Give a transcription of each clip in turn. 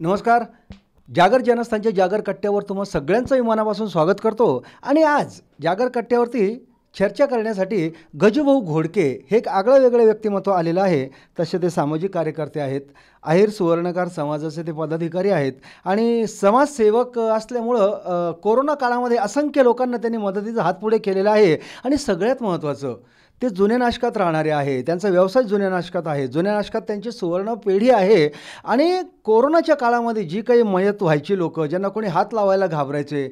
नमस्कार जागर जनस्थानच्या जागर कट्ट्यावर तुम्हा सगळ्यांचं विमानापासून स्वागत करतो आणि आज जागर कट्ट्यावरती चर्चा करण्यासाठी गजूभाऊ घोडके हे एक आगळं वेगळं व्यक्तिमत्व आलेलं आहे तसे ते सामाजिक कार्यकर्ते आहेत अहिर सुवर्णकार समाजाचे ते पदाधिकारी आहेत आणि समाजसेवक असल्यामुळं कोरोना काळामध्ये असंख्य लोकांना त्यांनी मदतीचा हात पुढे केलेला आहे आणि सगळ्यात महत्त्वाचं ते जुन्या नाशकात राहणारे आहे त्यांचा व्यवसाय जुन्या नाशकात आहे जुन्या नाशकात त्यांची सुवर्ण पेढी आहे आणि कोरोनाच्या काळामध्ये जी काही मयत व्हायची लोकं ज्यांना कोणी हात लावायला घाबरायचे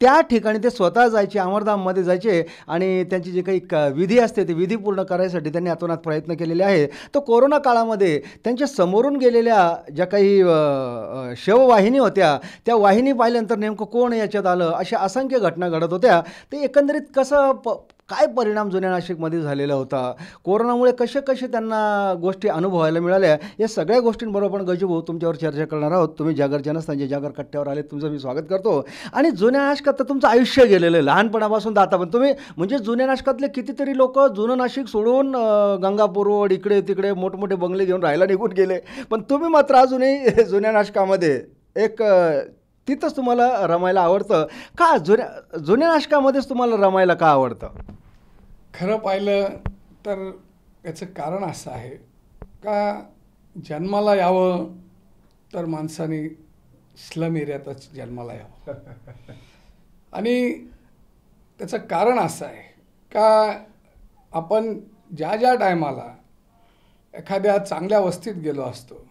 त्या ठिकाणी ते स्वतः जायचे अमरधाममध्ये जायचे आणि त्यांची जी काही क विधी असते ती विधी पूर्ण करायसाठी त्यांनी आतोनात प्रयत्न केलेले आहे तर कोरोना काळामध्ये त्यांच्या समोरून गेलेल्या ज्या काही शववाहिनी होत्या त्या वाहिनी पाहिल्यानंतर नेमकं कोण याच्यात आलं अशा असंख्य घटना घडत होत्या ते एकंदरीत कसं प काय परिणाम जुन्या नाशिकमध्ये झालेला होता कोरोनामुळे कसे कसे त्यांना गोष्टी अनुभवायला मिळाल्या या सगळ्या गोष्टींबरोबर आपण होऊ तुमच्यावर चर्चा करणार आहोत तुम्ही जागरच्या संजय जागर कट्ट्यावर आले तुमचं मी स्वागत करतो आणि जुन्या नाशकात तर तुमचं आयुष्य गेलेलं लहानपणापासून दाता पण तुम्ही म्हणजे जुन्या नाशकातले कितीतरी लोक जुनं नाशिक सोडून गंगापूर रोड इकडे तिकडे मोठमोठे बंगले घेऊन राहायला निघून गेले पण तुम्ही मात्र अजूनही जुन्या नाशकामध्ये एक तिथंच तुम्हाला रमायला आवडतं का जुन्या जुन्या नाशकामध्येच तुम्हाला रमायला का आवडतं खरं पाहिलं तर याचं कारण असं आहे का जन्माला यावं तर माणसाने स्लम एरियातच जन्माला यावं आणि त्याचं कारण असं आहे का आपण ज्या ज्या टायमाला एखाद्या चांगल्या वस्तीत गेलो असतो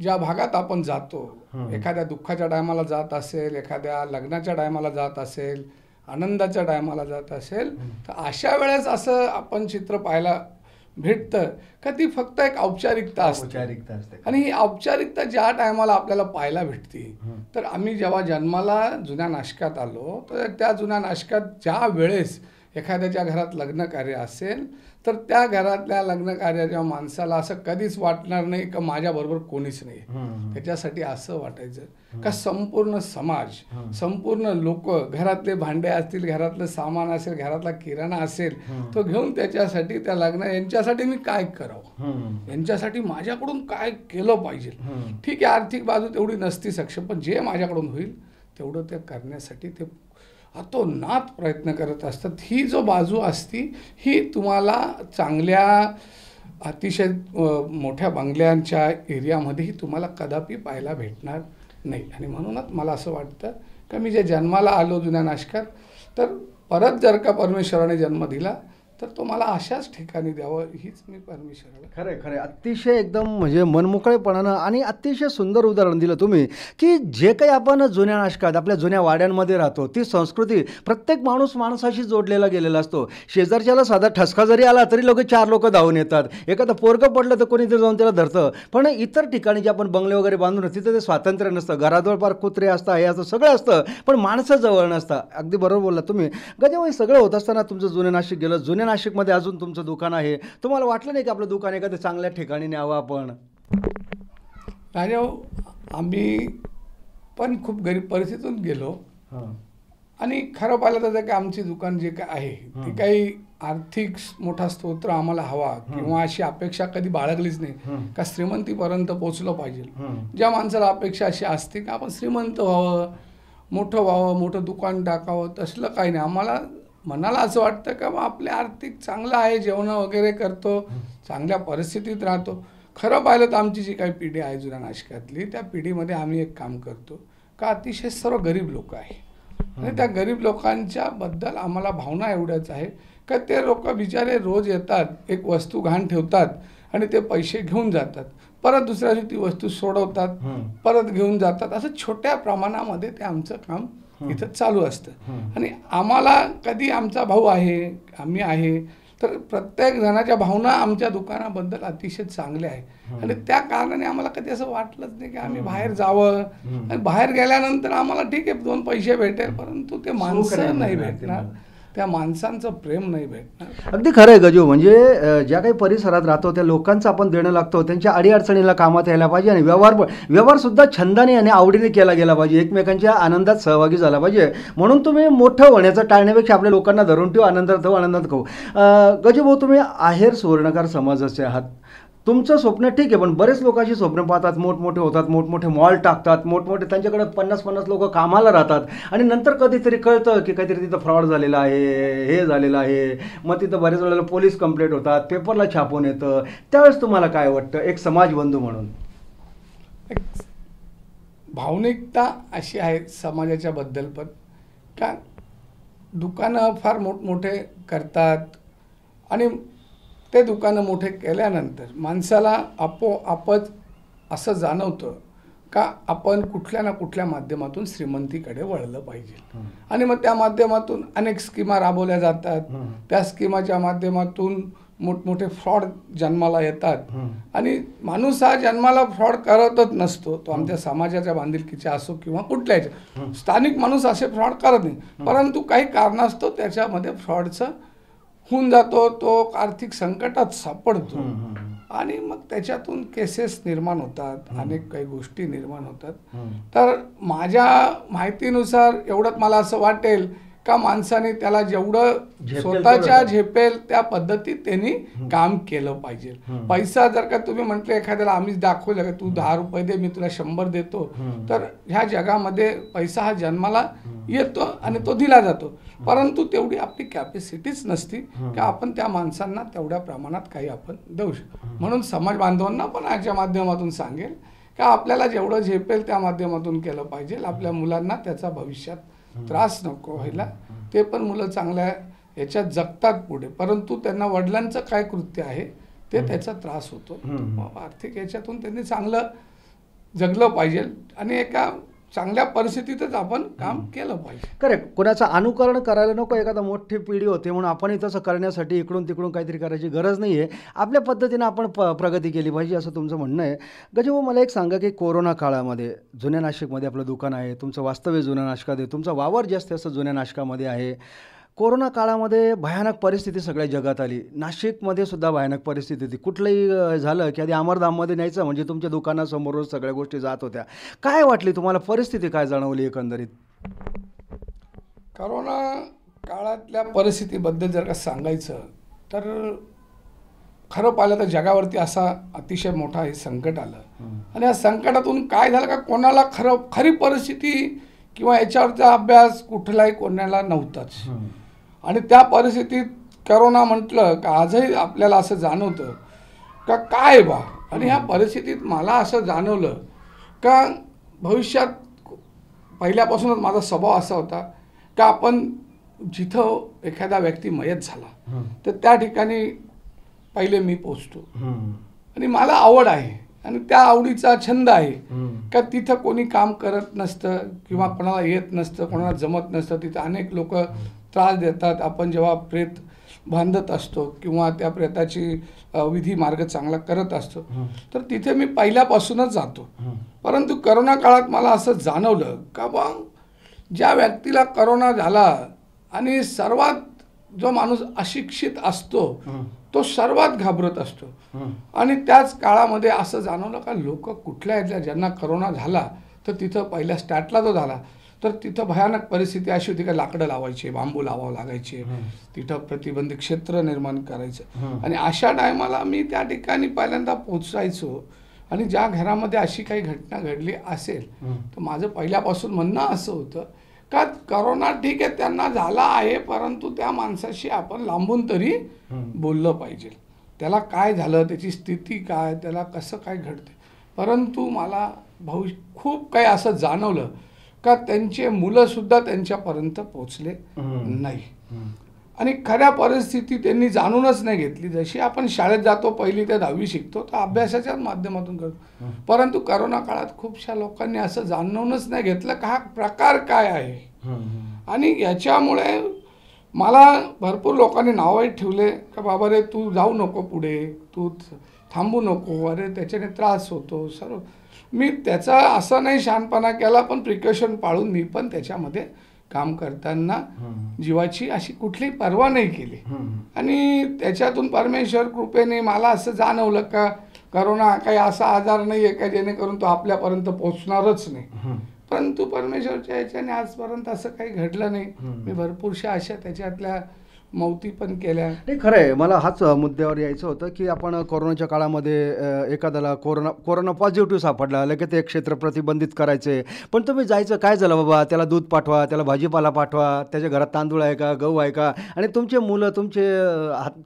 ज्या भागात आपण जातो एखाद्या दुःखाच्या टायमाला जात असेल एखाद्या लग्नाच्या टायमाला जात असेल आनंदाच्या टायमाला जात असेल तर अशा वेळेस असं आपण चित्र पाहायला भेटतं का ती फक्त एक औपचारिकता असते औपचारिकता असते आणि ही औपचारिकता ज्या टायमाला आपल्याला पाहायला भेटते तर आम्ही जेव्हा जन्माला जुन्या नाशकात आलो तर त्या जुन्या नाशकात ज्या वेळेस एखाद्याच्या घरात लग्न कार्य असेल तर त्या घरातल्या लग्न कार्याच्या माणसाला असं कधीच वाटणार नाही का माझ्याबरोबर कोणीच नाही त्याच्यासाठी असं वाटायचं का संपूर्ण समाज संपूर्ण लोक घरातले भांडे असतील घरातलं सामान असेल घरातला किराणा असेल तो घेऊन त्याच्यासाठी त्या लग्न यांच्यासाठी मी काय करावं यांच्यासाठी माझ्याकडून काय केलं पाहिजे ठीक आहे आर्थिक बाजू तेवढी नसती सक्षम पण जे माझ्याकडून होईल तेवढं ते करण्यासाठी ते नात प्रयत्न करत असतात ही जो बाजू असती ही तुम्हाला चांगल्या अतिशय मोठ्या बंगल्यांच्या एरियामध्येही तुम्हाला कदापि पाहायला भेटणार नाही आणि म्हणूनच मला असं वाटतं का मी जे जन्माला आलो जुन्या नाशकात तर परत जर का परमेश्वराने जन्म दिला तर तो मला अशाच ठिकाणी द्यावं हीच मी परमिशन खरं खरे अतिशय एकदम म्हणजे मनमोकळेपणानं आणि अतिशय सुंदर उदाहरण दिलं तुम्ही की जे काही आपण जुन्या नाशकात आपल्या जुन्या वाड्यांमध्ये राहतो ती संस्कृती प्रत्येक माणूस माणसाशी जोडलेला गेलेला असतो शेजारच्याला साधा ठसका जरी आला तरी लोक चार लोक धावून येतात एखादं पोरगं पडलं तर कोणीतरी जाऊन त्याला धरतं पण इतर ठिकाणी जे आपण बंगले वगैरे बांधून तिथं ते स्वातंत्र्य नसतं घराजवळ पार कुत्रे असतं हे असतं सगळं असतं पण माणसं जवळ नसतं अगदी बरोबर बोलला तुम्ही गजेव सगळं होत असताना तुमचं जुने नाशिक गेलं जुन्या नाशिकमध्ये अजून तुमचं दुकान आहे तुम्हाला वाटलं नाही की आपलं दुकान एखाद्या चांगल्या ठिकाणी न्यावं आपण अरे हो, आम्ही पण खूप गरीब परिस्थितीतून गेलो आणि खरं पाहिलं तर काय आमची दुकान जे काय आहे ते काही आर्थिक मोठा स्तोत्र आम्हाला हवा किंवा अशी अपेक्षा कधी बाळगलीच नाही का श्रीमंतीपर्यंत पोहोचलं पाहिजे ज्या माणसाला अपेक्षा अशी असते का आपण श्रीमंत व्हावं मोठं व्हावं मोठं दुकान टाकावं तसलं काही नाही आम्हाला मनाला असं वाटतं का मग आपले आर्थिक चांगलं आहे जेवणं वगैरे करतो चांगल्या परिस्थितीत राहतो खरं पाहिलं तर आमची जी काही पिढी आहे जुन्या नाशिकातली त्या पिढीमध्ये आम्ही एक काम करतो का अतिशय सर्व गरीब लोक आहे आणि त्या गरीब लोकांच्या बद्दल आम्हाला भावना एवढ्याच आहे का ते लोक बिचारे रोज येतात एक वस्तू घाण ठेवतात आणि ते पैसे घेऊन जातात परत दुसऱ्या दिवशी ती वस्तू सोडवतात परत घेऊन जातात असं छोट्या प्रमाणामध्ये ते आमचं काम इथं चालू असतं आणि आम्हाला कधी आमचा भाऊ आहे आम्ही आहे तर प्रत्येक जणाच्या भावना आमच्या दुकानाबद्दल अतिशय चांगल्या आहे आणि त्या कारणाने आम्हाला कधी असं वाटलंच नाही की आम्ही बाहेर जावं आणि बाहेर गेल्यानंतर आम्हाला ठीक आहे दोन पैसे भेटेल परंतु ते माणसं नाही भेटणार त्या माणसांचं प्रेम नाही भेट अगदी खरं आहे गजू म्हणजे ज्या काही परिसरात राहतो त्या लोकांचं आपण देणं लागतो त्यांच्या अडीअडचणीला कामात यायला पाहिजे आणि व्यवहार पण व्यवहारसुद्धा छंदाने आणि आवडीने केला गेला पाहिजे एकमेकांच्या आनंदात सहभागी झाला पाहिजे म्हणून तुम्ही मोठं होण्याचं टाळण्यापेक्षा आपल्या लोकांना धरून ठेवू आनंदात ठेवू आनंदात खाऊ गजू भाऊ तुम्ही आहेर सुवर्णकार समाजाचे आहात तुमचं स्वप्न ठीक आहे पण बरेच लोकांची स्वप्न पाहतात मोठमोठे होतात मोठमोठे मॉल टाकतात मोठमोठे त्यांच्याकडे पन्नास पन्नास लोक कामाला राहतात आणि नंतर कधीतरी कळतं की काहीतरी तिथं फ्रॉड झालेला आहे हे झालेलं आहे मग तिथं बऱ्याच वेळेला पोलीस कंप्लेंट होतात पेपरला छापून येतं त्यावेळेस तुम्हाला काय वाटतं एक समाजबंधू म्हणून भावनिकता अशी आहे समाजाच्या बद्दल पण का दुकानं फार मोठमोठे करतात आणि ते दुकानं मोठे केल्यानंतर माणसाला आपोआपच असं जाणवतं का आपण कुठल्या ना कुठल्या माध्यमातून श्रीमंतीकडे वळलं पाहिजे आणि मग त्या माध्यमातून अनेक स्कीमा राबवल्या जातात त्या स्कीमाच्या माध्यमातून मोठमोठे फ्रॉड जन्माला येतात आणि माणूस हा जन्माला फ्रॉड करतच नसतो तो आमच्या समाजाच्या बांधिलकीच्या असो किंवा कुठल्याच्या स्थानिक माणूस असे फ्रॉड करत नाही परंतु काही कारणास्तव त्याच्यामध्ये फ्रॉडचं होऊन जातो तो आर्थिक संकटात सापडतो आणि मग त्याच्यातून केसेस निर्माण होतात अनेक काही गोष्टी निर्माण होतात तर माझ्या माहितीनुसार एवढंच मला असं वाटेल का माणसाने त्याला जेवढं स्वतःच्या झेपेल त्या पद्धतीत त्यांनी काम केलं पाहिजे पैसा जर का तुम्ही म्हंटल एखाद्याला आम्हीच दाखवलं का तू दहा रुपये दे मी तुला शंभर देतो तर ह्या जगामध्ये पैसा हा जन्माला येतो आणि तो दिला जातो परंतु तेवढी आपली कॅपॅसिटीच नसती की आपण त्या माणसांना तेवढ्या प्रमाणात काही आपण देऊ शकतो म्हणून समाज बांधवांना पण याच्या माध्यमातून सांगेल का आपल्याला जेवढं झेपेल त्या माध्यमातून केलं पाहिजे आपल्या मुलांना त्याचा भविष्यात त्रास नको व्हायला ते पण मुलं चांगल्या याच्यात जगतात पुढे परंतु त्यांना वडिलांचं काय कृत्य आहे ते त्याचा त्रास होतो आर्थिक याच्यातून त्यांनी चांगलं जगलं पाहिजे आणि एका चांगल्या परिस्थितीतच आपण काम केलं पाहिजे करेक्ट कोणाचं अनुकरण करायला नको एखादा मोठी पिढी होते म्हणून आपणही तसं करण्यासाठी इकडून तिकडून काहीतरी करायची गरज नाही आहे आपल्या पद्धतीनं आपण प प्रगती केली पाहिजे असं तुमचं म्हणणं आहे गजबो मला एक सांगा की कोरोना काळामध्ये जुन्या नाशिकमध्ये आपलं दुकान आहे तुमचं वास्तव्य जुन्या नाशकात आहे तुमचा वावर जास्त असं जुन्या नाशकामध्ये आहे कोरोना काळामध्ये भयानक परिस्थिती सगळ्या जगात आली नाशिकमध्ये सुद्धा भयानक परिस्थिती होती कुठलंही झालं की आधी अमरधाममध्ये न्यायचं म्हणजे तुमच्या दुकानासमोरच सगळ्या गोष्टी जात होत्या काय वाटली तुम्हाला परिस्थिती काय जाणवली एकंदरीत करोना काळातल्या परिस्थितीबद्दल जर का सांगायचं तर खरं पाहिलं तर जगावरती असा अतिशय मोठा हे संकट आलं आणि या संकटातून काय झालं का कोणाला खरं खरी परिस्थिती किंवा याच्यावरचा अभ्यास कुठलाही कोणाला नव्हताच आणि त्या परिस्थितीत करोना म्हटलं का आजही आपल्याला असं जाणवतं का काय बा आणि ह्या परिस्थितीत मला असं जाणवलं का भविष्यात पहिल्यापासूनच माझा स्वभाव असा होता का आपण जिथं एखादा व्यक्ती मयत झाला तर त्या ठिकाणी पहिले मी पोचतो आणि मला आवड आहे आणि त्या आवडीचा छंद आहे का तिथं कोणी काम करत नसतं किंवा कोणाला येत नसतं कोणाला जमत नसतं तिथं अनेक लोक त्रास देतात आपण जेव्हा प्रेत बांधत असतो किंवा त्या प्रेताची विधी मार्ग चांगला करत असतो तर तिथे मी पहिल्यापासूनच जातो परंतु करोना काळात मला असं जाणवलं का बा ज्या व्यक्तीला करोना झाला आणि सर्वात जो माणूस अशिक्षित असतो तो सर्वात घाबरत असतो आणि त्याच काळामध्ये असं जाणवलं का लोक कुठल्या इथल्या ज्यांना करोना झाला तर तिथं पहिल्या स्टार्टला तो झाला तर तिथं भयानक परिस्थिती अशी होती का लाकडं लावायचे बांबू लावावं लागायचे तिथं प्रतिबंधित क्षेत्र निर्माण करायचं आणि अशा टायमाला मी त्या ठिकाणी पहिल्यांदा पोचायचो आणि ज्या घरामध्ये अशी काही घटना घडली असेल तर माझं पहिल्यापासून म्हणणं असं होतं का करोना ठीक आहे त्यांना झाला आहे परंतु त्या माणसाशी आपण लांबून तरी बोललं पाहिजे त्याला काय झालं त्याची स्थिती काय त्याला कसं काय घडते परंतु मला भाऊ खूप काही असं जाणवलं का त्यांचे सुद्धा त्यांच्यापर्यंत पोचले नाही आणि खऱ्या परिस्थिती त्यांनी जाणूनच नाही घेतली जशी आपण शाळेत जातो पहिली ते दहावी शिकतो तर अभ्यासाच्याच माध्यमातून करतो परंतु करोना काळात खूपशा लोकांनी असं जाणूनच नाही घेतलं का हा प्रकार काय आहे आणि याच्यामुळे मला भरपूर लोकांनी नावही ठेवले का बाबा रे तू जाऊ नको पुढे तू थांबू नको अरे त्याच्याने त्रास होतो सर्व मी त्याचा असा नाही शहाणपणा केला पण प्रिकॉशन पाळून मी पण त्याच्यामध्ये काम करताना जीवाची अशी कुठली पर्वा नाही केली आणि त्याच्यातून परमेश्वर कृपेने मला असं जाणवलं का करोना काही असा आजार नाही आहे का जेणेकरून तो आपल्यापर्यंत पोहोचणारच नाही परंतु परमेश्वरच्या याच्याने आजपर्यंत असं काही घडलं नाही मी भरपूरशा अशा त्याच्यातल्या मौती पण केल्या नाही खरं आहे मला हाच मुद्द्यावर यायचं होतं की आपण कोरोनाच्या काळामध्ये एखाद्याला कोरोना कोरोना पॉझिटिव्ह सापडला लगेच ते क्षेत्र प्रतिबंधित करायचे पण तुम्ही जायचं काय झालं बाबा त्याला दूध पाठवा त्याला भाजीपाला पाठवा त्याच्या घरात तांदूळ आहे का गहू आहे का आणि तुमचे मुलं तुमचे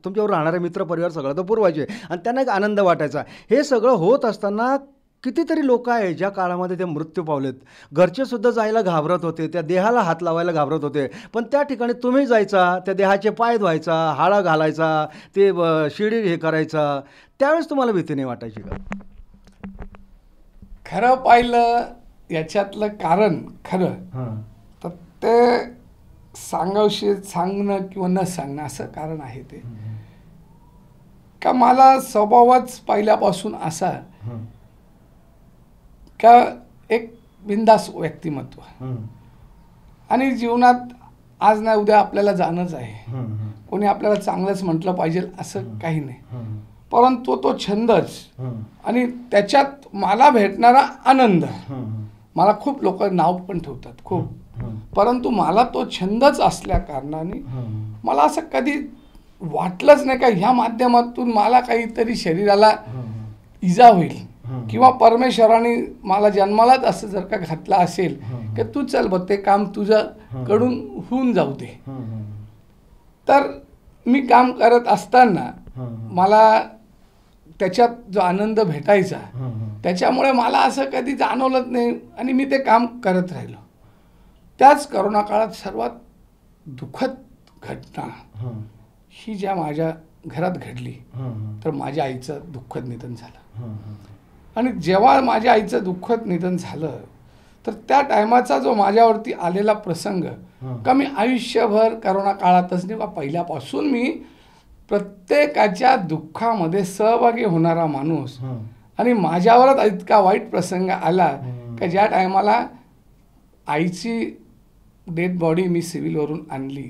तुमच्यावर राहणारे मित्रपरिवार सगळं तर पुरवायचे आणि त्यांना एक आनंद वाटायचा हे सगळं होत असताना कितीतरी लोक आहे ज्या काळामध्ये ते मृत्यू पावलेत घरचे सुद्धा जायला घाबरत होते त्या देहाला हात लावायला घाबरत होते पण त्या ठिकाणी तुम्ही जायचा त्या देहाचे पाय धुवायचा हाळा घालायचा ते शिडी हे करायचा त्यावेळेस तुम्हाला भीती नाही वाटायची का खरं पाहिलं याच्यातलं कारण खरं तर ते सांगावशी सांगणं किंवा न सांगणं असं कारण आहे ते का मला स्वभावच पहिल्यापासून असा का एक बिंदास व्यक्तिमत्व आणि जीवनात आज नाही उद्या आपल्याला जाणंच आहे कोणी आपल्याला चांगलंच म्हटलं पाहिजे असं काही नाही परंतु तो छंदच आणि त्याच्यात मला भेटणारा आनंद मला खूप लोक नाव पण ठेवतात खूप परंतु मला तो छंदच असल्या कारणाने मला असं कधी वाटलंच नाही का ह्या माध्यमातून मला काहीतरी शरीराला इजा होईल किंवा परमेश्वराने मला जन्मालाच असं जर का घातला असेल की तू चल बघ ते काम तुझ्या कडून होऊन जाऊ दे तर मी काम करत असताना मला त्याच्यात जो आनंद भेटायचा त्याच्यामुळे मला असं कधी जाणवलंच नाही आणि मी ते काम करत राहिलो त्याच करोना काळात सर्वात दुःखद घटना ही ज्या माझ्या घरात घडली तर माझ्या आईचं दुःखद निधन झालं आणि जेव्हा माझ्या आईचं दुःखद निधन झालं तर त्या टायमाचा जो माझ्यावरती आलेला प्रसंग का मी आयुष्यभर करोना काळातच नाही पहिल्यापासून मी प्रत्येकाच्या दुःखामध्ये सहभागी होणारा माणूस आणि माझ्यावरच इतका वाईट प्रसंग आला की ज्या टायमाला आईची डेड बॉडी मी सिव्हिलवरून आणली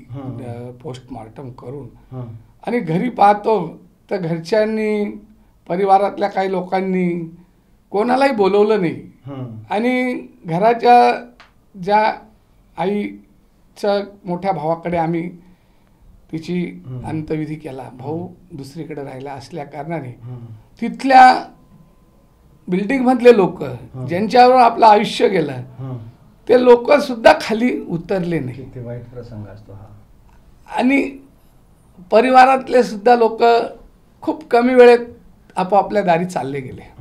पोस्टमॉर्टम करून आणि घरी पाहतो तर घरच्यांनी परिवारातल्या काही लोकांनी कोणालाही बोलवलं नाही आणि घराच्या ज्या आईच्या मोठ्या भावाकडे आम्ही तिची अंतविधी केला भाऊ दुसरीकडे राहिला असल्या कारणाने तिथल्या बिल्डिंगमधले लोक ज्यांच्यावर आपलं आयुष्य गेलं ते लोक सुद्धा खाली उतरले नाही वाईट प्रसंग असतो आणि परिवारातले सुद्धा लोक खूप कमी वेळेत आपोआपल्या दारी चालले गेले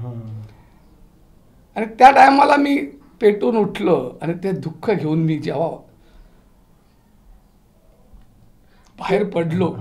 आणि त्या टायमाला मी पेटून उठलो आणि ते दुःख घेऊन मी जेव्हा बाहेर पडलो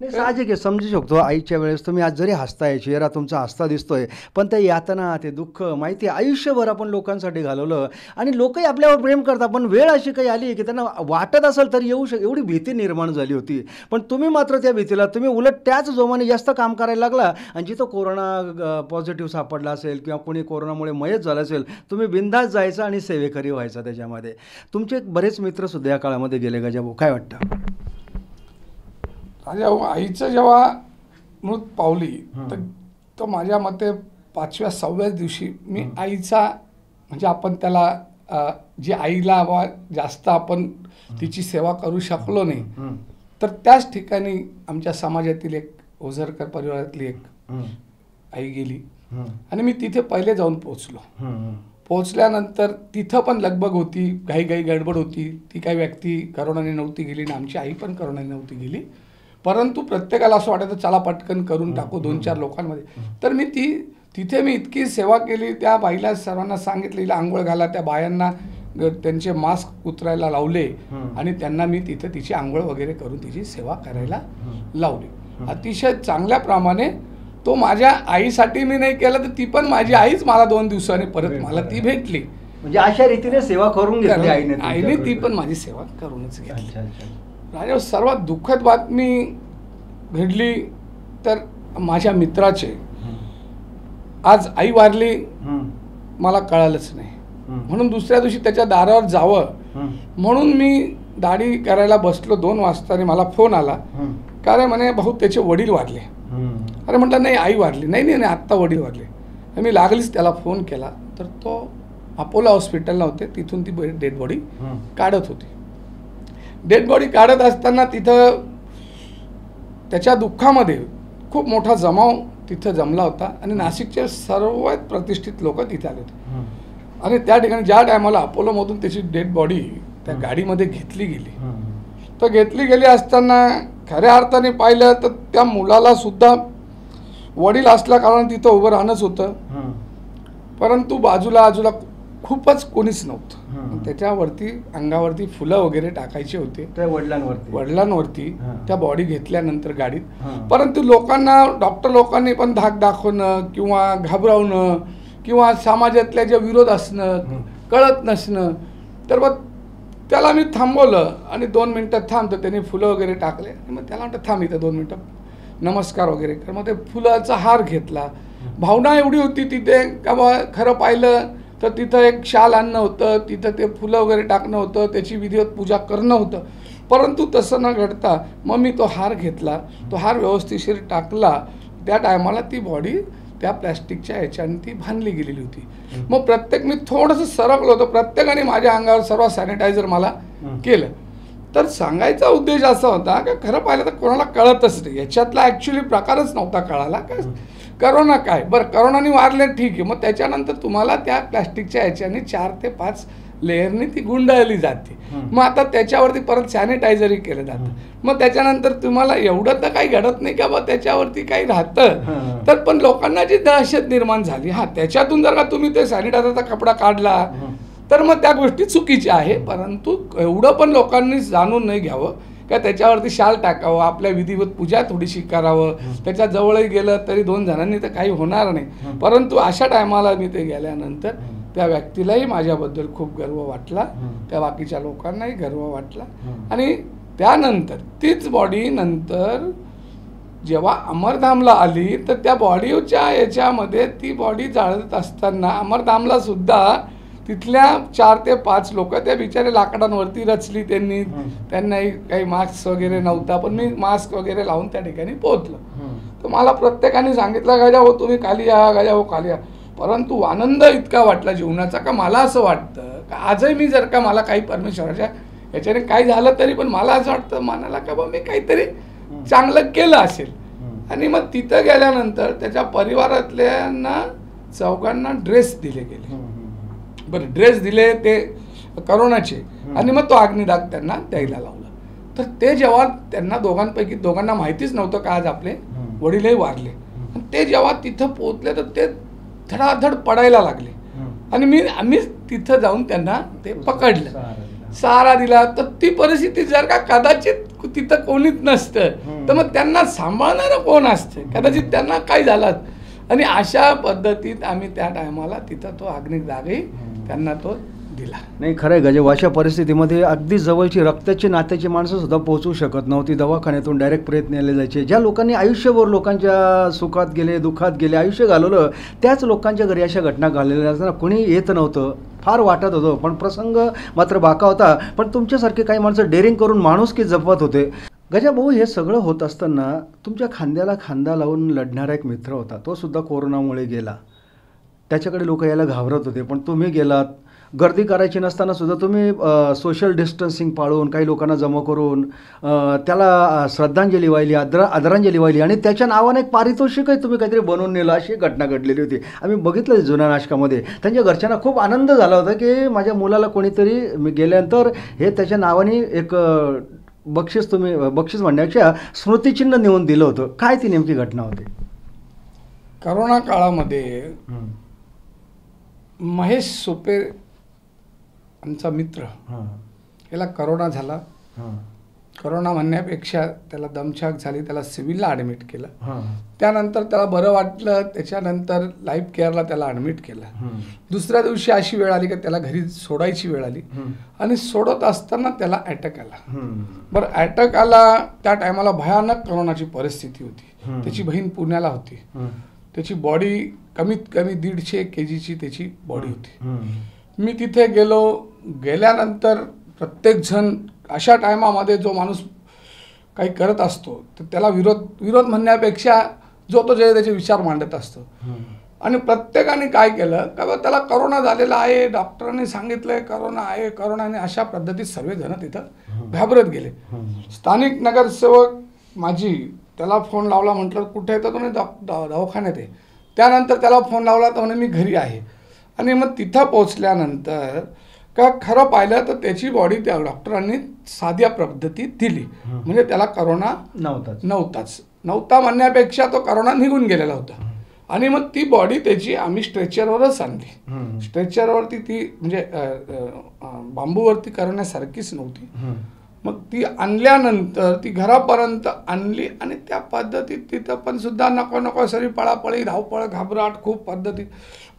नाही साहजिक आहे समजू शकतो आईच्या वेळेस तुम्ही आज जरी हसताय चेहरा तुमचा हसता दिसतोय पण ते यातना ते दुःख माहिती आयुष्यभर आपण लोकांसाठी घालवलं आणि लोकही आपल्यावर प्रेम करतात पण वेळ अशी काही आली की त्यांना वाटत असेल तर येऊ शक एवढी भीती निर्माण झाली होती पण तुम्ही मात्र त्या भीतीला तुम्ही उलट त्याच जोमाने जास्त काम करायला लागला आणि जिथं कोरोना पॉझिटिव्ह सापडला असेल किंवा कोणी कोरोनामुळे मयत झालं असेल तुम्ही बिंदास जायचं आणि सेवेकरी व्हायचा त्याच्यामध्ये तुमचे बरेच मित्रसुद्धा या काळामध्ये गेले का काय वाटतं माझ्या आईचं जेव्हा मृत पावली तर तो माझ्या मते पाचव्या सहाव्याच दिवशी मी आईचा म्हणजे आपण त्याला जी आईला वा जास्त आपण तिची सेवा करू शकलो नाही तर त्याच ठिकाणी आमच्या समाजातील एक ओझरकर परिवारातली एक आई गेली आणि मी तिथे पहिले जाऊन पोहोचलो पोहोचल्यानंतर तिथं पण लगबग होती घाई घाई गडबड होती ती काही व्यक्ती करोनाने नव्हती गेली आणि आमची आई पण करोनाने नव्हती गेली परंतु प्रत्येकाला असं वाटायचं चला पटकन करून टाकू दोन चार लोकांमध्ये तर मी ती तिथे मी इतकी सेवा केली त्या बाईला सर्वांना सांगितलं हिला आंघोळ घाला त्या बायांना त्यांचे मास्क उतरायला लावले आणि त्यांना मी तिथे तिची आंघोळ वगैरे करून तिची सेवा करायला लावली अतिशय चांगल्या प्रमाणे तो माझ्या आईसाठी मी नाही केला तर ती पण माझी आईच मला दोन दिवसांनी परत मला ती भेटली म्हणजे अशा रीतीने सेवा करून घेतली आईने आईने ती पण माझी सेवा करूनच घेतली राजा हो, सर्वात दुःखद बातमी घडली तर माझ्या मित्राचे आज आई वारली मला कळालंच नाही म्हणून दुसऱ्या दिवशी त्याच्या दारावर जावं म्हणून मी दाढी करायला बसलो दोन वाजता मला फोन आला कारण म्हणे भाऊ त्याचे वडील वारले अरे म्हटलं नाही आई वारली नाही नाही नाही आत्ता वडील वारले मी लागलीच त्याला फोन केला तर तो अपोलो हॉस्पिटलला होते तिथून ती डेड बॉडी काढत होती डेड बॉडी काढत असताना तिथं त्याच्या दुःखामध्ये खूप मोठा जमाव तिथं जमला होता आणि नाशिकचे सर्वात प्रतिष्ठित लोक तिथे आले होते आणि त्या ठिकाणी ज्या टायमाला अपोलोमधून त्याची डेड बॉडी त्या गाडीमध्ये घेतली गेली तर घेतली गेली असताना खऱ्या अर्थाने पाहिलं तर त्या मुलाला सुद्धा वडील असल्या कारण तिथं उभं राहणंच होतं परंतु बाजूला आजूला खूपच कोणीच नव्हतं त्याच्यावरती अंगावरती फुलं वगैरे टाकायची होते त्या वडिलांवरती वडिलांवरती त्या बॉडी घेतल्यानंतर गाडीत परंतु लोकांना डॉक्टर लोकांनी पण धाक दाखवणं किंवा घाबरवणं किंवा समाजातल्या ज्या विरोध असणं कळत नसणं तर मग त्याला मी थांबवलं आणि दोन मिनटं थांबतं त्याने फुलं वगैरे टाकले आणि मग त्याला म्हणतात थांब इथं दोन मिनटं नमस्कार वगैरे कर मग ते फुलाचा हार घेतला भावना एवढी होती तिथे का बा खरं पाहिलं तर तिथं एक शाल आणणं होतं तिथं ते फुलं वगैरे टाकणं होतं त्याची विधिवत पूजा करणं होतं परंतु तसं न घडता मग मी तो हार घेतला तो हार व्यवस्थितशीर टाकला त्या टायमाला ती बॉडी त्या प्लॅस्टिकच्या ह्याच्याने ती बांधली गेलेली होती मग प्रत्येक मी थोडंसं सरकलो होतो प्रत्येकाने माझ्या अंगावर सर्व सॅनिटायझर मला केलं तर सांगायचा उद्देश असा होता की खरं पाहिलं तर कोणाला कळतच नाही याच्यातला ॲक्च्युली प्रकारच नव्हता कळाला का करोना काय बरं करोनाने वारले ठीक आहे मग त्याच्यानंतर तुम्हाला त्या प्लॅस्टिकच्या ह्याच्याने चार ते पाच लेअरनी ती गुंडाळली जाते मग आता त्याच्यावरती परत सॅनिटायझरही केलं जातं मग त्याच्यानंतर तुम्हाला एवढं तर काही घडत नाही का बा त्याच्यावरती काही राहतं तर पण लोकांना जी दहशत निर्माण झाली हा त्याच्यातून जर का तुम्ही ते सॅनिटायझरचा कपडा काढला तर मग त्या गोष्टी चुकीच्या आहे परंतु एवढं पण लोकांनी जाणून नाही घ्यावं का त्याच्यावरती शाल टाकावं आपल्या विधिवत पूजा थोडीशी करावं त्याच्या जवळही गेलं तरी दोन जणांनी तर काही होणार नाही परंतु अशा टायमाला मी ते गेल्यानंतर त्या व्यक्तीलाही माझ्याबद्दल खूप गर्व वाटला त्या बाकीच्या लोकांनाही गर्व वाटला आणि त्यानंतर तीच बॉडी नंतर जेव्हा अमरधामला आली तर त्या बॉडीच्या याच्यामध्ये ती बॉडी जाळत असताना अमरधामला सुद्धा तिथल्या चार ते पाच लोक त्या बिचारे लाकडांवरती रचली त्यांनी त्यांनाही काही मास्क वगैरे नव्हता पण मी मास्क वगैरे लावून त्या ठिकाणी पोहोचलो तर मला प्रत्येकाने सांगितलं गाजा हो तुम्ही खाली या गाजा हो खाली या परंतु आनंद इतका वाटला जीवनाचा का मला असं वाटतं का आजही मी जर का मला काही परमेश्वराच्या याच्याने काय झालं तरी पण मला असं वाटतं मनाला का बा मी काहीतरी चांगलं केलं असेल आणि मग तिथं गेल्यानंतर त्याच्या परिवारातल्यांना चौघांना ड्रेस दिले गेले बरं ड्रेस दिले ते करोनाचे आणि मग तो अग्निदाग त्यांना द्यायला लावला तर ते जेव्हा त्यांना दोघांपैकी दोघांना माहितीच नव्हतं का आज आपले वडीलही वारले आणि ते जेव्हा तिथं पोहोचले तर ते धडाधड पडायला लागले आणि मी आम्ही तिथं जाऊन त्यांना ते पकडलं सहारा दिला तर ती परिस्थिती जर का कदाचित तिथं कोणीच नसतं तर मग त्यांना सांभाळणार कोण असतं कदाचित त्यांना काय झालं आणि अशा पद्धतीत आम्ही त्या टायमाला तिथं तो अग्निक जागही त्यांना तो दिला नाही खरं गजब अशा परिस्थितीमध्ये अगदी जवळची रक्ताची नात्याची माणसं सुद्धा पोहोचू शकत नव्हती दवाखान्यातून डायरेक्ट प्रयत्न जायचे ज्या लोकांनी आयुष्यभर लोकांच्या सुखात गेले दुःखात गेले आयुष्य घालवलं त्याच लोकांच्या घरी अशा घटना घालेल्या असताना कोणी येत नव्हतं फार वाटत होतं पण प्रसंग मात्र बाका होता पण तुमच्यासारखे काही माणसं डेअरिंग करून माणूस की जपवत होते गजाभाऊ हे सगळं होत असताना तुमच्या खांद्याला खांदा लावून लढणारा एक मित्र होता तो सुद्धा कोरोनामुळे गेला त्याच्याकडे लोक यायला घाबरत होते पण तुम्ही गेलात गर्दी करायची नसताना सुद्धा तुम्ही सोशल डिस्टन्सिंग पाळून काही लोकांना जमा करून त्याला श्रद्धांजली वाहिली आद्र आदरांजली वाहिली आणि त्याच्या नावाने एक पारितोषिकही तुम्ही काहीतरी बनवून नेलं अशी घटना घडलेली होती आम्ही बघितलं जुन्या नाशकामध्ये त्यांच्या घरच्यांना खूप आनंद झाला होता की माझ्या मुलाला कोणीतरी मी गेल्यानंतर हे त्याच्या नावाने एक बक्षीस तुम्ही बक्षीस म्हणण्याच्या स्मृतिचिन्ह नेऊन दिलं होतं काय ती नेमकी घटना होती करोना काळामध्ये महेश सोपे आमचा मित्र याला करोना झाला करोना म्हणण्यापेक्षा त्याला दमछाक झाली त्याला सिव्हिलला ॲडमिट केलं त्यानंतर त्याला बरं वाटलं त्याच्यानंतर लाईफ केअरला त्याला ॲडमिट केलं दुसऱ्या दिवशी अशी वेळ आली की त्याला घरी सोडायची वेळ आली आणि सोडत असताना त्याला अटॅक आला बरं अटॅक आला त्या टायमाला भयानक करोनाची परिस्थिती होती त्याची बहीण पुण्याला होती त्याची बॉडी कमीत कमी दीडशे के जीची त्याची बॉडी होती मी तिथे गेलो गेल्यानंतर प्रत्येकजण अशा टायमामध्ये जो माणूस काही करत असतो तर त्याला विरोध विरोध म्हणण्यापेक्षा जो तो जे त्याचे विचार मांडत असतो आणि प्रत्येकाने काय केलं का त्याला करोना झालेला आहे डॉक्टरांनी सांगितलंय करोना आहे करोनाने अशा पद्धतीत सर्वजण तिथं घाबरत गेले स्थानिक नगरसेवक माझी त्याला फोन लावला म्हटलं कुठे आहे तर तो दवाखान्यात आहे त्यानंतर त्याला फोन लावला तर म्हणे मी घरी आहे आणि मग तिथं पोचल्यानंतर का खरं पाहिलं तर त्याची बॉडी त्या डॉक्टरांनी साध्या पद्धतीत दिली म्हणजे त्याला करोना नव्हता नव्हताच नव्हता म्हणण्यापेक्षा तो करोना निघून गेलेला होता आणि मग ती बॉडी त्याची आम्ही स्ट्रेचरवरच आणली स्ट्रेचरवरती ती म्हणजे बांबूवरती करण्यासारखीच नव्हती मग ती आणल्यानंतर ती घरापर्यंत आणली आणि त्या पद्धतीत तिथं पण सुद्धा नको नको सरी पळापळी धावपळ घाबराट खूप पद्धतीत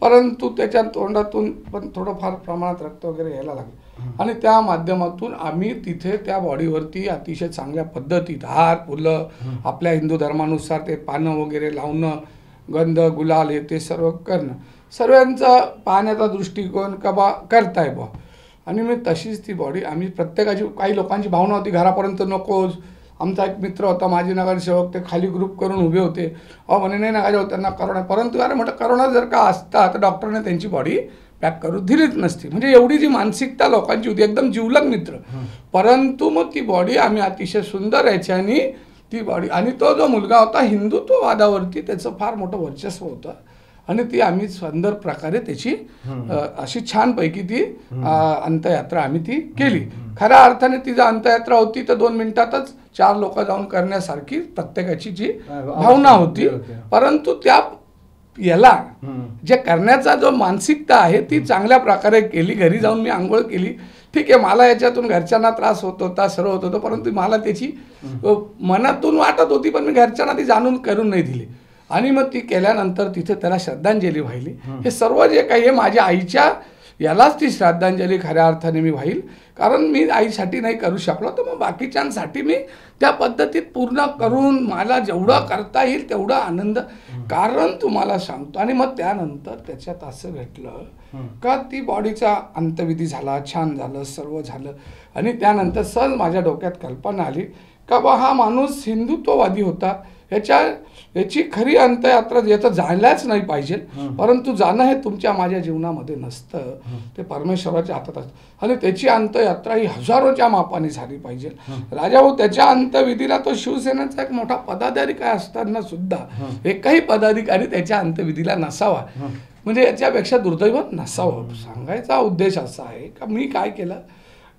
परंतु त्याच्या तोंडातून पण थोडंफार प्रमाणात रक्त वगैरे यायला लागलं आणि त्या माध्यमातून आम्ही तिथे त्या बॉडीवरती अतिशय चांगल्या पद्धतीत हार फुलं आपल्या हिंदू धर्मानुसार ते पानं वगैरे लावणं गंध गुलाल हे ते सर्व करणं सर्वांचा पाहण्याचा दृष्टिकोन कबा करताय बा आणि मी तशीच ती बॉडी आम्ही प्रत्येकाची काही लोकांची भावना होती घरापर्यंत नकोच आमचा एक मित्र होता माजी नगरसेवक ते खाली ग्रुप करून उभे होते अहो म्हणे नाही होत त्यांना करोना परंतु अरे म्हटलं करोना जर का असता तर डॉक्टरने त्यांची बॉडी पॅक करू दिलीच नसती म्हणजे एवढी जी मानसिकता लोकांची होती एकदम जीवलग मित्र परंतु मग ती बॉडी आम्ही अतिशय सुंदर आणि ती बॉडी आणि तो जो मुलगा होता हिंदुत्ववादावरती त्याचं फार मोठं वर्चस्व होतं आणि ती आम्ही सुंदर प्रकारे त्याची अशी छान पैकी ती अंतयात्रा आम्ही ती केली खऱ्या अर्थाने ती जर अंतयात्रा होती तर दोन मिनिटातच चार लोक जाऊन करण्यासारखी प्रत्येकाची जी भावना होती परंतु त्या याला जे करण्याचा जो मानसिकता आहे ती चांगल्या प्रकारे केली घरी जाऊन मी आंघोळ केली ठीक आहे मला याच्यातून घरच्यांना त्रास होत होता सर्व होत होतं परंतु मला त्याची मनातून वाटत होती पण मी घरच्यांना ती जाणून करून नाही दिली आणि मग ती केल्यानंतर तिथे त्याला श्रद्धांजली वाहिली हे सर्व जे काही आहे माझ्या आईच्या यालाच ती श्रद्धांजली खऱ्या अर्थाने मी व्हाईल कारण मी आईसाठी नाही करू शकलो तर मग बाकीच्यांसाठी मी त्या पद्धतीत पूर्ण करून मला जेवढं करता येईल तेवढा आनंद कारण तुम्हाला सांगतो आणि मग त्यानंतर त्याच्यात असं घडलं का ती बॉडीचा अंतविधी झाला छान झालं सर्व झालं आणि त्यानंतर सहज माझ्या डोक्यात कल्पना आली का बा हा माणूस हिंदुत्ववादी होता ह्याच्या याची खरी अंतयात्रा याचं जायलाच नाही पाहिजे परंतु जाणं हे तुमच्या माझ्या जीवनामध्ये नसतं ते परमेश्वराच्या हातात असतं आणि त्याची अंतयात्रा ही हजारोच्या मापाने झाली पाहिजे राजा राजाभाऊ त्याच्या अंतविधीला तो शिवसेनेचा एक मोठा पदाधिकारी काय असताना सुद्धा एकही पदाधिकारी त्याच्या अंतविधीला नसावा म्हणजे याच्यापेक्षा दुर्दैव नसावं सांगायचा उद्देश असा आहे का मी काय केलं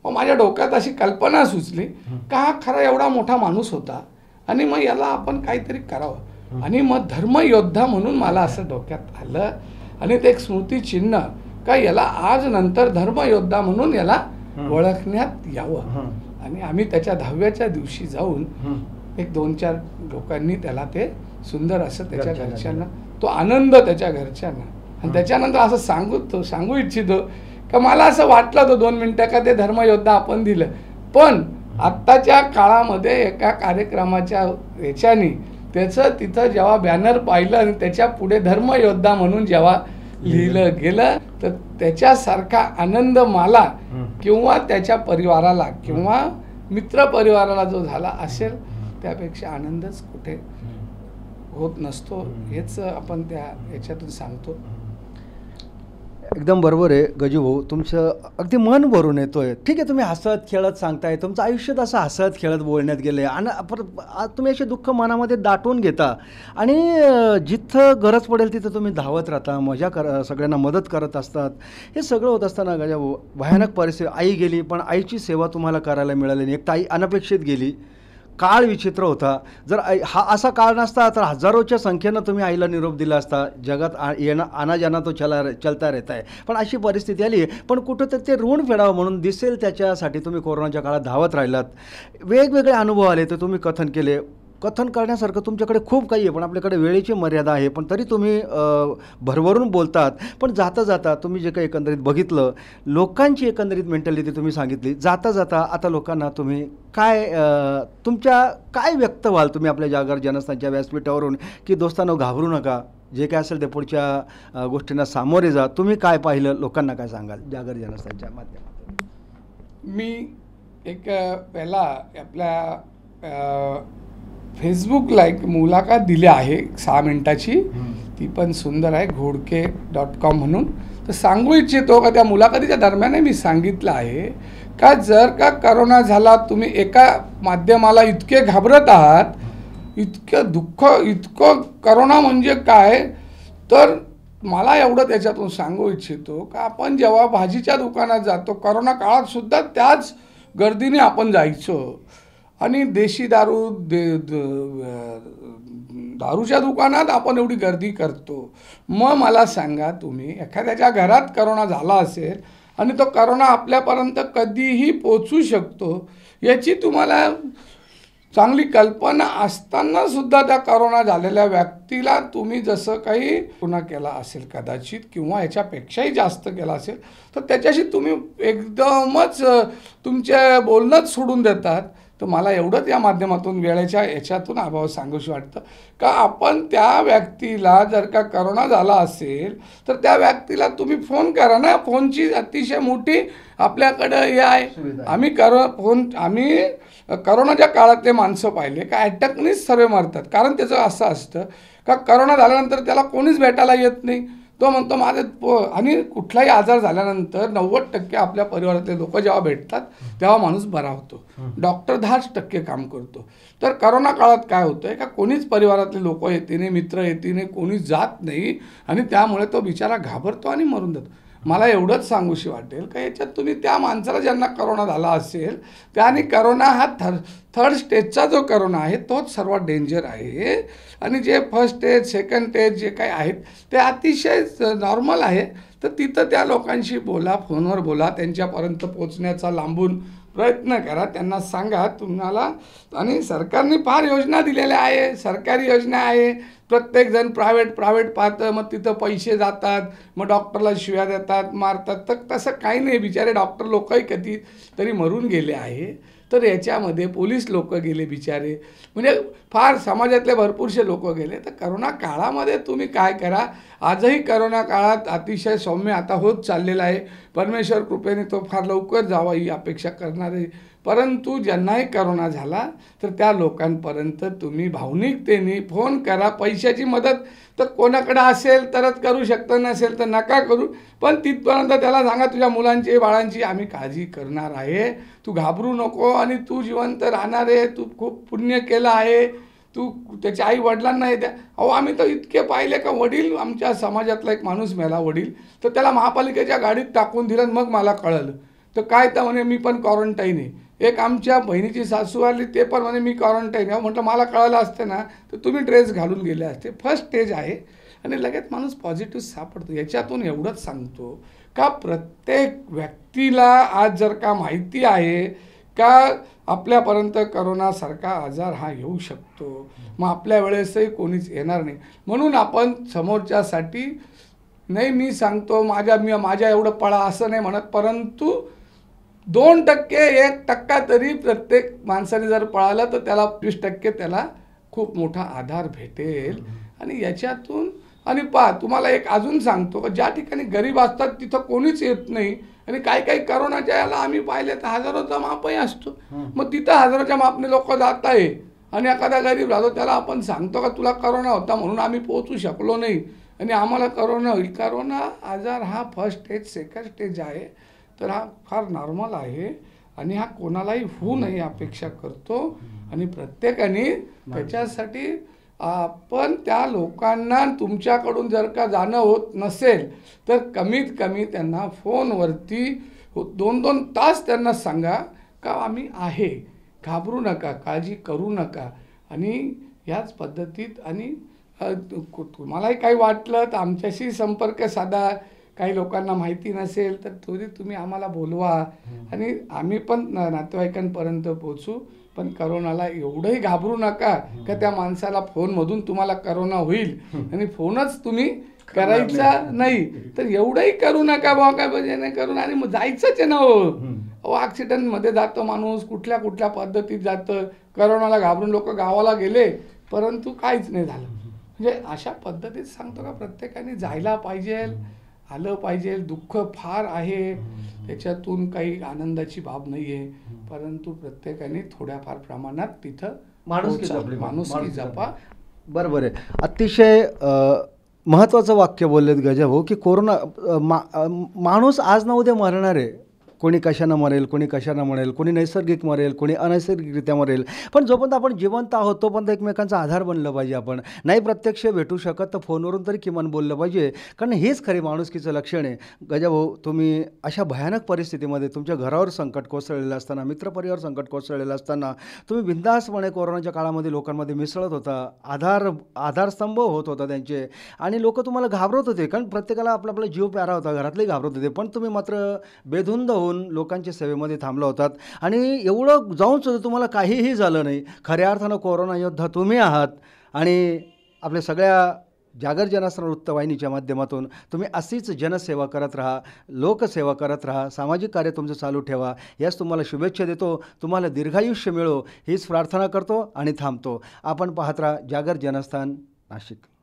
मग माझ्या डोक्यात अशी कल्पना सुचली का हा खरा एवढा मोठा माणूस होता आणि मग याला आपण काहीतरी करावं आणि मग धर्मयोद्धा म्हणून मला असं डोक्यात आलं आणि ते एक स्मृतिचिन्ह का याला आज नंतर धर्मयोद्धा म्हणून याला ओळखण्यात यावं आणि आम्ही त्याच्या दहाव्याच्या दिवशी जाऊन एक दोन चार लोकांनी त्याला ते सुंदर असं त्याच्या घरच्यांना तो आनंद त्याच्या घरच्यांना आणि त्याच्यानंतर असं सांगू सांगू इच्छितो का मला असं वाटलं होतं दोन मिनटं का ते धर्मयोद्धा आपण दिलं पण आत्ताच्या काळामध्ये एका कार्यक्रमाच्या ह्याच्याने त्याचं तिथं जेव्हा बॅनर पाहिलं आणि त्याच्या पुढे धर्मयोद्धा म्हणून जेव्हा लिहिलं गेलं तर त्याच्यासारखा आनंद मला किंवा त्याच्या परिवाराला किंवा मित्र परिवाराला जो झाला असेल त्यापेक्षा आनंदच कुठे होत नसतो हेच आपण त्या याच्यातून सांगतो एकदम बरोबर आहे गजू भाऊ तुमचं अगदी मन भरून येतो आहे ठीक आहे तुम्ही हसत खेळत सांगताय तुमचं आयुष्य असं हसत खेळत बोलण्यात गेले आहे आणि तुम्ही असे दुःख मनामध्ये दाटून घेता आणि जिथं गरज पडेल तिथं तुम्ही धावत राहता मजा कर सगळ्यांना मदत करत असतात हे सगळं होत असताना गजा भयानक परिस्थिती आई गेली पण आईची सेवा तुम्हाला करायला मिळाली नाही एक तर आई अनपेक्षित गेली काळ विचित्र होता जर हा असा काळ नसता तर हजारोच्या संख्येनं तुम्ही आईला निरोप दिला असता जगात आ येणं अनाजाना तो चला चलता येत आहे पण अशी परिस्थिती आली पण कुठं ते ऋण फेडावं म्हणून दिसेल त्याच्यासाठी तुम्ही कोरोनाच्या काळात धावत राहिलात वेगवेगळे अनुभव आले तर तुम्ही कथन केले कथन करण्यासारखं तुमच्याकडे खूप काही आहे पण आपल्याकडे वेळेची मर्यादा आहे पण तरी तुम्ही भरभरून बोलतात पण जाता जाता तुम्ही जे काही एकंदरीत बघितलं लोकांची एकंदरीत मेंटॅलिटी तुम्ही सांगितली जाता जाता आता लोकांना तुम्ही काय तुमच्या काय व्यक्त व्हाल तुम्ही आपल्या जागर जनस्थानच्या व्यासपीठावरून की दोस्तांनो घाबरू नका जे काय असेल ते पुढच्या गोष्टींना सामोरे जा तुम्ही काय पाहिलं लोकांना काय सांगाल जागर जनस्थानच्या माध्यमातून मी एक पहिला आपल्या फेसबुक एक मुलाखत दिल्या आहे सहा मिनिटाची ती पण सुंदर आहे घोडके डॉट कॉम म्हणून तर सांगू इच्छितो का त्या मुलाखतीच्या दरम्यानही मी सांगितलं आहे का जर का करोना झाला तुम्ही एका माध्यमाला इतके घाबरत आहात इतकं दुःख इतकं करोना म्हणजे काय तर मला एवढं त्याच्यातून सांगू इच्छितो का आपण जेव्हा भाजीच्या दुकानात जातो करोना काळात सुद्धा त्याच गर्दीने आपण जायचो आणि देशी दारू दे दारूच्या दुकानात आपण एवढी गर्दी करतो मग मला सांगा तुम्ही एखाद्याच्या घरात करोना झाला असेल आणि तो करोना आपल्यापर्यंत कधीही पोचू शकतो याची तुम्हाला चांगली कल्पना असताना सुद्धा त्या करोना झालेल्या व्यक्तीला तुम्ही जसं काही गुन्हा केला असेल कदाचित किंवा याच्यापेक्षाही जास्त केला असेल तर त्याच्याशी तुम्ही एकदमच तुमचे बोलणंच सोडून देतात तर मला एवढंच या माध्यमातून वेळेच्या याच्यातून अभाव सांगूशी वाटतं का आपण त्या व्यक्तीला जर का करोना झाला असेल तर त्या व्यक्तीला तुम्ही फोन करा ना फोनची अतिशय मोठी आपल्याकडं हे आहे आम्ही करो फोन आम्ही करोनाच्या काळातले माणसं पाहिले का अटकनीच सर्वे मारतात कारण त्याचं असं असतं का करोना झाल्यानंतर त्याला कोणीच भेटायला येत नाही तो म्हणतो माझे आणि कुठलाही आजार झाल्यानंतर नव्वद टक्के आपल्या परिवारातले लोक जेव्हा भेटतात तेव्हा माणूस बरा होतो डॉक्टर दहाच टक्के काम करतो तर करोना काळात काय होतंय का कोणीच परिवारातले लोक येते नाही मित्र येते नाही कोणी जात नाही आणि त्यामुळे तो बिचारा घाबरतो आणि मरून जातो मला एवढंच सांगूशी वाटेल का याच्यात तुम्ही त्या माणसाला ज्यांना करोना झाला असेल त्याने करोना हा थर थर्ड स्टेजचा जो करोना आहे तोच सर्वात डेंजर आहे आणि जे फर्स्ट स्टेज सेकंड स्टेज जे काही आहेत ते अतिशय नॉर्मल आहे तर तिथं त्या लोकांशी बोला फोनवर बोला त्यांच्यापर्यंत पोचण्याचा लांबून प्रयत्न करा त्यांना सांगा तुम्हाला आणि सरकारने फार योजना दिलेल्या आहे सरकारी योजना आहे प्रत्येकजण प्रायव्हेट प्रायव्हेट पाहतं मग तिथं पैसे जातात मग डॉक्टरला शिव्या देतात मारतात तर तसं काही नाही बिचारे डॉक्टर लोकही कधी तरी मरून गेले आहे तर याच्यामध्ये पोलीस लोक गेले बिचारे म्हणजे फार समाजातले भरपूरसे लोक गेले तर करोना काळामध्ये तुम्ही काय करा आजही करोना काळात अतिशय सौम्य आता होत चाललेला आहे परमेश्वर कृपेने तो फार लवकर जावा ही अपेक्षा करणारे परंतु ज्यांनाही करोना झाला तर त्या लोकांपर्यंत तुम्ही भावनिकतेने फोन करा पैशाची मदत तर कोणाकडे असेल तरच करू शकतो नसेल तर नका करू पण तिथपर्यंत त्याला सांगा तुझ्या मुलांची बाळांची आम्ही काळजी करणार आहे तू घाबरू नको आणि तू जिवंत राहणार आहे तू खूप पुण्य केलं आहे तू त्याच्या आई वडिलांना येत्या अहो आम्ही तर इतके पाहिले का वडील आमच्या समाजातला एक माणूस मेला वडील तर त्याला महापालिकेच्या गाडीत टाकून दिलं मग मला कळलं तर काय तर म्हणे मी पण क्वारंटाईन आहे एक आमच्या बहिणीची सासू आली ते पण म्हणजे मी क्वारंटाईन आहे म्हटलं मला कळलं असते ना तर तुम्ही ड्रेस घालून गेले असते फर्स्ट स्टेज आहे आणि लगेच माणूस पॉझिटिव्ह सापडतो याच्यातून एवढंच सांगतो का प्रत्येक व्यक्तीला आज जर का माहिती आहे का आपल्यापर्यंत करोनासारखा आजार हा येऊ शकतो मग आपल्या वेळेसही कोणीच येणार नाही म्हणून आपण समोरच्यासाठी नाही मी सांगतो माझ्या मी माझ्या एवढं पळा असं नाही म्हणत परंतु दोन टक्के एक टक्का तरी प्रत्येक माणसाने जर पळाला तर त्याला वीस टक्के त्याला खूप मोठा आधार भेटेल आणि याच्यातून आणि पहा तुम्हाला एक अजून सांगतो ज्या ठिकाणी गरीब असतात तिथं कोणीच येत नाही आणि काही काही करोनाच्या याला आम्ही पाहिले तर हजारोचा मापही असतो मग तिथं हजारोच्या मापने लोक जात आहे आणि एखादा गरीब राहतो त्याला आपण सांगतो का तुला करोना होता म्हणून आम्ही पोहोचू शकलो नाही आणि आम्हाला करोना होईल करोना आजार हा फर्स्ट स्टेज सेकंड स्टेज आहे तर हा फार नॉर्मल आहे आणि हा कोणालाही होऊ नये अपेक्षा करतो आणि प्रत्येकाने त्याच्यासाठी आपण त्या लोकांना तुमच्याकडून जर का जाणं होत नसेल तर कमीत कमी त्यांना फोनवरती दोन दोन तास त्यांना सांगा का आम्ही आहे घाबरू नका काळजी करू नका आणि ह्याच पद्धतीत आणि तुम्हालाही काही वाटलं तर आमच्याशी संपर्क साधा काही लोकांना माहिती नसेल तर थोडी तुम्ही आम्हाला बोलवा आणि आम्ही पण नातेवाईकांपर्यंत पोहोचू पण करोनाला एवढंही घाबरू नका का त्या माणसाला फोनमधून तुम्हाला करोना होईल आणि फोनच तुम्ही करायचा नाही तर एवढंही करू नका भाऊ काय म्हणजे करून आणि मग जायचंच आहे ना हो ॲक्सिडेंटमध्ये जातो माणूस कुठल्या कुठल्या पद्धतीत जातं करोनाला घाबरून लोक गावाला गेले परंतु काहीच नाही झालं म्हणजे अशा पद्धतीत सांगतो का प्रत्येकाने जायला पाहिजे आलं पाहिजे दुःख फार आहे त्याच्यातून काही आनंदाची बाब नाही आहे परंतु प्रत्येकाने थोड्याफार प्रमाणात तिथं माणूस माणूस जपा बरोबर आहे अतिशय महत्त्वाचं वाक्य बोललेत गजा हो, की कोरोना मा माणूस आज ना उद्या मरणार आहे कोणी कशानं मरेल कोणी कशानं मरेल कोणी नैसर्गिक मरेल कोणी अनैसर्गिकरित्या मरेल पण जोपर्यंत आपण जिवंत आहोत तोपर्यंत एकमेकांचा आधार बनलं पाहिजे आपण नाही प्रत्यक्ष भेटू शकत तर फोनवरून तरी किमान बोललं पाहिजे कारण हेच खरे माणुसकीचं लक्षण आहे गजाभाऊ तुम्ही अशा भयानक परिस्थितीमध्ये तुमच्या घरावर संकट कोसळलेलं असताना मित्रपरिवार संकट कोसळलेलं असताना तुम्ही बिंदासपणे कोरोनाच्या काळामध्ये लोकांमध्ये मिसळत होता आधार आधारस्तंभ होत होता त्यांचे आणि लोक तुम्हाला घाबरत होते कारण प्रत्येकाला आपला आपला जीव प्यारा होता घरातले घाबरत होते पण तुम्ही मात्र बेधुंद हो जाऊन लोकांच्या सेवेमध्ये थांबला होतात आणि एवढं जाऊन सुद्धा तुम्हाला काहीही झालं नाही खऱ्या अर्थानं कोरोना योद्धा तुम्ही आहात आणि आपल्या सगळ्या जागर जनस्थान वृत्तवाहिनीच्या माध्यमातून तुम्ही अशीच जनसेवा करत राहा लोकसेवा करत राहा सामाजिक कार्य तुमचं चालू ठेवा यास तुम्हाला शुभेच्छा देतो तुम्हाला दीर्घायुष्य मिळो हीच प्रार्थना करतो आणि थांबतो आपण पाहत राहा जागर जनस्थान नाशिक